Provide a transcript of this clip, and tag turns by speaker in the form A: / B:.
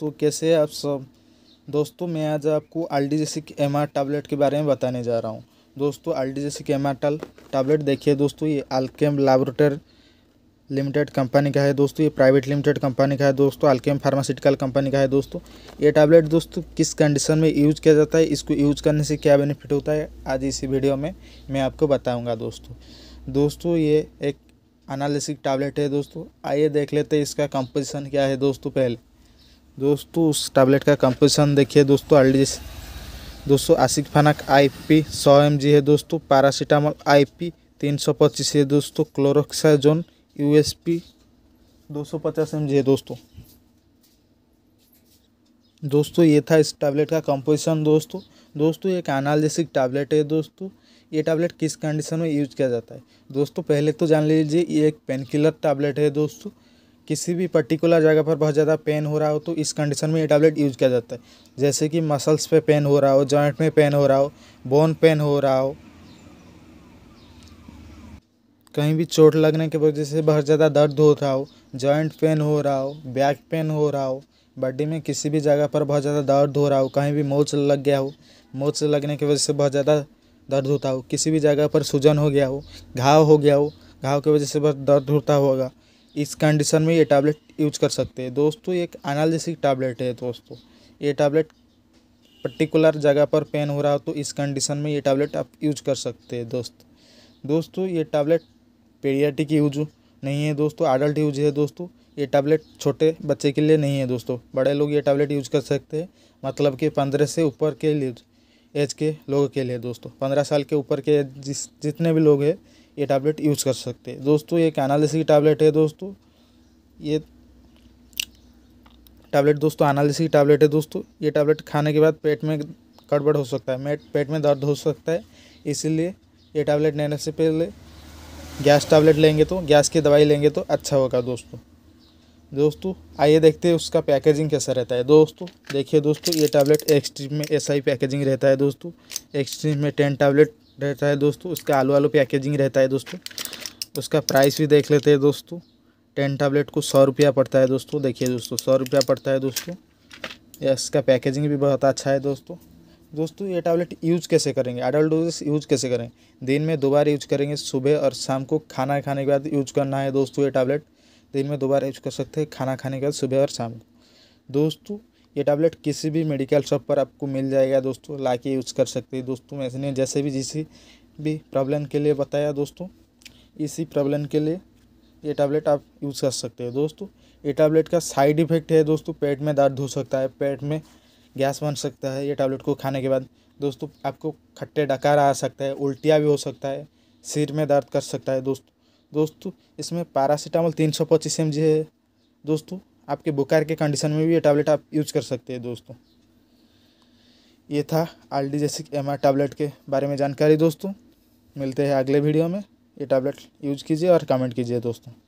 A: दोस्तों कैसे आप सब दोस्तों मैं आज आपको आल्डी जैसी एम आर टैबलेट के बारे में बताने जा रहा हूँ दोस्तों आल्डी जैसी एम आर टल टैबलेट देखिए दोस्तों ये अल्केम लेबोरेटर लिमिटेड कंपनी का है दोस्तों ये प्राइवेट लिमिटेड कंपनी का है दोस्तों अल्केम फार्मास्यूटिकल कंपनी का है दोस्तों ये टैबलेट दोस्तों किस कंडीशन में यूज किया जाता है इसको यूज करने से क्या बेनिफिट होता है आज इसी वीडियो में मैं आपको बताऊँगा दोस्तों दोस्तों ये एक अनालिसिक टैबलेट है दोस्तों आइए देख लेते हैं इसका कंपोजिशन क्या है दोस्तों पहले दोस्तों उस टैबलेट का कंपोजिशन देखिए दोस्तों अल्डी दोस्तों आसिक फनाक आईपी 100 एमजी है दोस्तों पैरासीटामोल आईपी 325 है दोस्तों क्लोरोक्साजोन यूएसपी 250 एमजी है दोस्तों दोस्तों ये था इस टैबलेट का कंपोजिशन दोस्तों दोस्तों एक एनालिसिक टैबलेट है दोस्तों ये टैबलेट किस कंडीशन में यूज किया जाता है दोस्तों पहले तो जान लीजिए ये एक पेन किलर टैबलेट है दोस्तों किसी भी पर्टिकुलर जगह पर बहुत ज़्यादा पेन हो रहा हो तो इस कंडीशन में ये टैबलेट यूज़ किया जाता है जैसे कि मसल्स पे पेन हो रहा हो जॉइंट में पेन हो रहा हो बोन पेन हो रहा हो कहीं भी चोट लगने के वजह से बहुत ज़्यादा दर्द हो रहा हो जॉइंट पेन हो रहा हो बैक पेन हो रहा हो बॉडी में किसी भी जगह पर बहुत ज़्यादा दर्द हो रहा हो कहीं भी मोच लग गया हो मोच लगने की वजह से बहुत ज़्यादा दर्द होता हो किसी भी जगह पर सूजन हो गया हो घाव हो गया हो घाव की वजह से बहुत दर्द होता होगा इस कंडीशन में ये टैबलेट यूज कर सकते हैं दोस्तों एक एनालिसिक टैबलेट है दोस्तों ये टैबलेट पर्टिकुलर जगह पर पेन हो रहा हो तो इस कंडीशन में ये टैबलेट आप यूज कर सकते हैं दोस्त दोस्तों ये टैबलेट पेडियाटिक यूज नहीं है दोस्तों एडल्ट यूज है दोस्तों ये टैबलेट छोटे बच्चे के लिए नहीं है दोस्तों बड़े लोग ये टैबलेट यूज कर सकते हैं मतलब कि पंद्रह से ऊपर के लिए एज के लोगों के लिए दोस्तों पंद्रह साल के ऊपर के जिस जितने भी लोग हैं ये टैबलेट यूज़ कर सकते हैं दोस्तों ये एनालिस की टैबलेट है दोस्तों ये टैबलेट दोस्तों एनालिस की टैबलेट है दोस्तों ये टैबलेट खाने के बाद पेट में गड़बड़ हो सकता है पेट में दर्द हो सकता है इसीलिए ये टैबलेट लेने से पहले गैस टैबलेट लेंगे तो गैस की दवाई लेंगे तो अच्छा होगा दोस्तों दोस्तों आइए देखते हैं उसका पैकेजिंग कैसा रहता है दोस्तों देखिए दोस्तों ये टैबलेट एक्सट्रीम में एसआई पैकेजिंग रहता है दोस्तों एक्सट्रीम में टेन टैबलेट रहता है दोस्तों उसका आलू आलू पैकेजिंग रहता है दोस्तों उसका प्राइस भी देख लेते हैं दोस्तों टेन टैबलेट को सौ रुपया पड़ता है दोस्तों देखिए दोस्तों सौ रुपया पड़ता है दोस्तों या इसका पैकेजिंग भी बहुत अच्छा है दोस्तों दोस्तों ये टैबलेट यूज कैसे करेंगे अडल्ट डोजेस यूज कैसे करें दिन में दो बार यूज करेंगे सुबह और शाम को खाना खाने के बाद यूज करना है दोस्तों ये टैबलेट दिन में दो बार यूज कर सकते हैं खाना खाने के बाद सुबह और शाम को दोस्तों ये टैबलेट किसी भी मेडिकल शॉप पर आपको मिल जाएगा दोस्तों ला के यूज़ कर सकते हैं दोस्तों मैंने जैसे भी जिस भी प्रॉब्लम के लिए बताया दोस्तों इसी प्रॉब्लम के लिए ये टैबलेट आप यूज़ कर सकते हैं दोस्तों ये टैबलेट का साइड इफ़ेक्ट है दोस्तों पेट में दर्द हो सकता है पेट में गैस बन सकता है ये टैबलेट को खाने के बाद दोस्तों आपको खट्टे डकार आ सकता है उल्टियाँ भी हो सकता है सिर में दर्द कर सकता है दोस्तों दोस्तों इसमें पैरासीटामोल तीन सौ पच्चीस एम जी है दोस्तों आपके बुखार के कंडीशन में भी ये टैबलेट आप यूज कर सकते हैं दोस्तों ये था डी जैसिक एम टैबलेट के बारे में जानकारी दोस्तों मिलते हैं अगले वीडियो में ये टैबलेट यूज कीजिए और कमेंट कीजिए दोस्तों